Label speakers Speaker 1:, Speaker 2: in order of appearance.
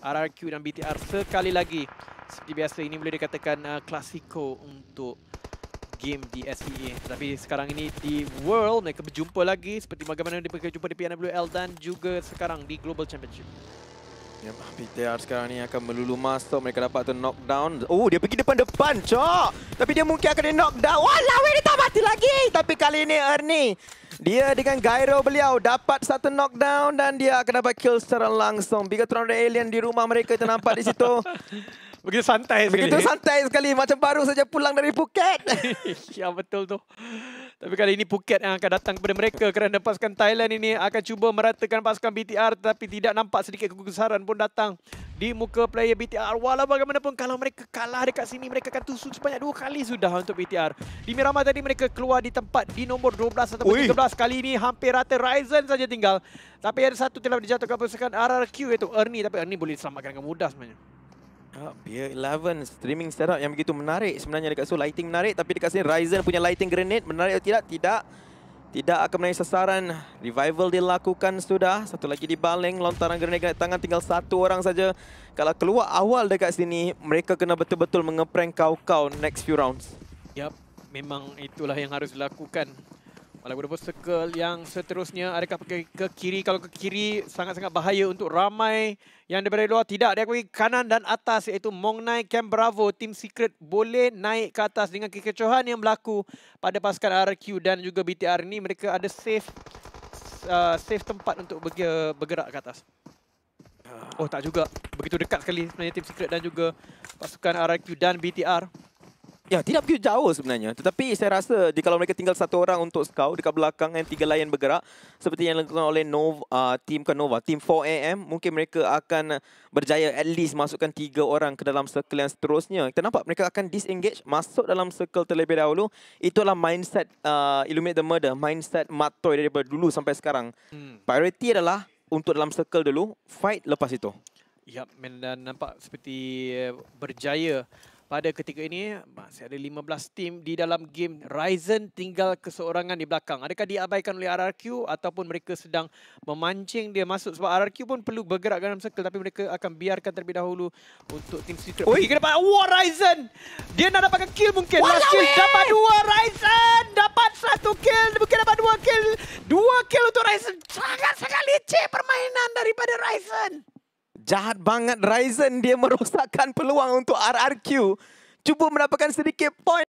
Speaker 1: RRQ dan BTR sekali lagi. Seperti biasa ini boleh dikatakan uh, klasiko untuk game di SPE. Tapi sekarang ini di World mereka berjumpa lagi seperti bagaimana mereka berjumpa di PNWL dan juga sekarang di Global Championship.
Speaker 2: Ya, BTR sekarang ini akan melulu masuk. Mereka dapat tu knockdown. Oh, dia pergi depan-depan, Cok. Tapi dia mungkin akan di knockdown. Walau, dia tak mati lagi. Tapi kali ini Ernie dia dengan gyro beliau dapat satu knockdown dan dia akan dapat kill secara langsung. Bigatron dan Alien di rumah mereka itu nampak di situ. Begitu santai sekali. Begitu santai sekali. Macam baru saja pulang dari Phuket.
Speaker 1: ya betul tu. Tapi kali ini Phuket yang akan datang kepada mereka kerana pasukan Thailand ini akan cuba meratakan pasukan BTR tetapi tidak nampak sedikit kegusaran pun datang di muka player BTR. Walau bagaimanapun, kalau mereka kalah dekat sini, mereka akan tusuk sebanyak dua kali sudah untuk BTR. Di Mirama tadi, mereka keluar di tempat di nombor 12 atau 13. Kali ini hampir rata Ryzen saja tinggal. Tapi ada satu telah dijatuhkan perusahaan RRQ iaitu Ernie. Tapi Ernie boleh diselamatkan dengan mudah sebenarnya.
Speaker 2: Pier oh, ah, Eleven streaming setup yang begitu menarik sebenarnya dekat so lighting menarik tapi dekat sini Ryzen punya lighting grenade menarik atau tidak tidak tidak akan menaik sasaran. Revival dilakukan sudah. Satu lagi dibaling. Lontaran grenade tangan tinggal satu orang saja. Kalau keluar awal dekat sini, mereka kena betul-betul mengeprank kau-kau next few rounds.
Speaker 1: Yap, memang itulah yang harus dilakukan. Walaupun pun circle yang seterusnya adakah pergi ke kiri. Kalau ke kiri sangat-sangat bahaya untuk ramai yang daripada luar. Tidak, dia pergi kanan dan atas iaitu Mongnai Camp Bravo. Tim Secret boleh naik ke atas dengan kekecohan yang berlaku pada pasukan RQ dan juga BTR ini. Mereka ada safe uh, safe tempat untuk bergerak ke atas.
Speaker 2: Oh tak juga. Begitu dekat sekali sebenarnya Tim Secret dan juga pasukan RQ dan BTR. Ya, tidak begitu jauh sebenarnya. Tetapi saya rasa jika kalau mereka tinggal satu orang untuk scout di belakang dan tiga lain bergerak seperti yang dilakukan oleh uh, Nova, uh, team Kanova, team 4AM, mungkin mereka akan berjaya at least masukkan tiga orang ke dalam circle yang seterusnya. Kita nampak mereka akan disengage masuk dalam circle terlebih dahulu. Itulah mindset uh, Illuminate the Murder, mindset Matoy daripada dulu sampai sekarang. Hmm. Priority adalah untuk dalam circle dulu, fight lepas itu.
Speaker 1: Ya, dan nampak seperti eh, berjaya pada ketika ini masih ada 15 tim di dalam game Ryzen tinggal keseorangan di belakang. Adakah diabaikan oleh RRQ ataupun mereka sedang memancing dia masuk sebab RRQ pun perlu bergerak dalam circle tapi mereka akan biarkan terlebih dahulu untuk tim Secret. Oh, kena dapat War Ryzen. Dia nak dapat kill mungkin. Last kill dapat dua Ryzen dapat satu kill mungkin dapat dua kill. Dua kill untuk Ryzen. Sangat sangat licik permainan daripada Ryzen
Speaker 2: jahat banget Ryzen dia merosakkan peluang untuk RRQ cuba mendapatkan sedikit point